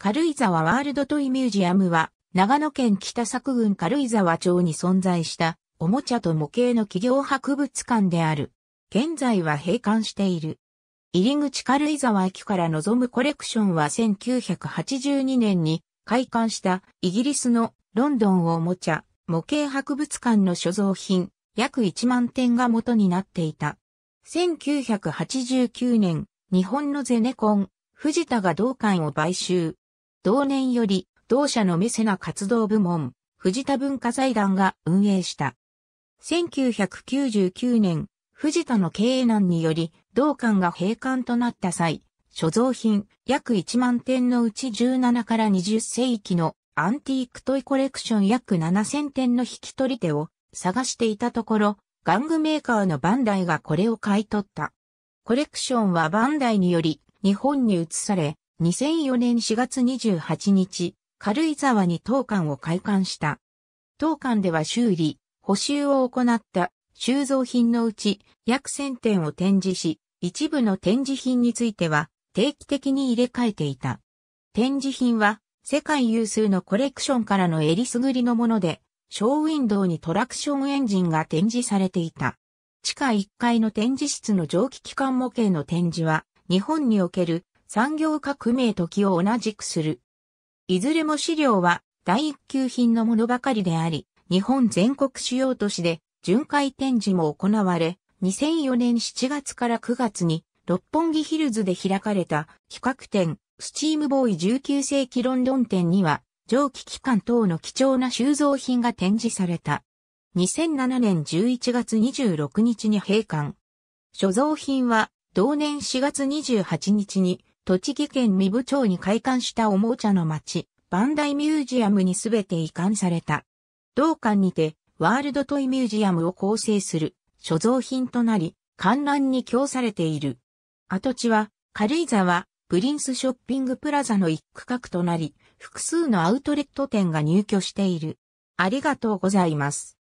軽井沢ワールドトイミュージアムは、長野県北作郡軽井沢町に存在した、おもちゃと模型の企業博物館である。現在は閉館している。入り口軽井沢駅から望むコレクションは1982年に開館したイギリスのロンドンおもちゃ模型博物館の所蔵品約1万点が元になっていた。1989年、日本のゼネコン、藤田が同館を買収。同年より、同社のメセナ活動部門、藤田文化財団が運営した。1999年、藤田の経営難により、同館が閉館となった際、所蔵品約1万点のうち17から20世紀のアンティークトイコレクション約7000点の引き取り手を探していたところ、玩具メーカーのバンダイがこれを買い取った。コレクションはバンダイにより日本に移され、2004年4月28日、軽井沢に当館を開館した。当館では修理、補修を行った収蔵品のうち約1000点を展示し、一部の展示品については定期的に入れ替えていた。展示品は世界有数のコレクションからのえりすぐりのもので、ショーウィンドウにトラクションエンジンが展示されていた。地下1階の展示室の蒸気機関模型の展示は、日本における産業革命時を同じくする。いずれも資料は第一級品のものばかりであり、日本全国主要都市で巡回展示も行われ、2004年7月から9月に六本木ヒルズで開かれた企画展、スチームボーイ19世紀ロンドン展には、蒸気機関等の貴重な収蔵品が展示された。2007年11月26日に閉館。所蔵品は同年4月28日に栃木県三部町に開館したおもちゃの街、バンダイミュージアムにすべて移管された。同館にて、ワールドトイミュージアムを構成する所蔵品となり、観覧に供されている。跡地は、軽井沢、プリンスショッピングプラザの一区画となり、複数のアウトレット店が入居している。ありがとうございます。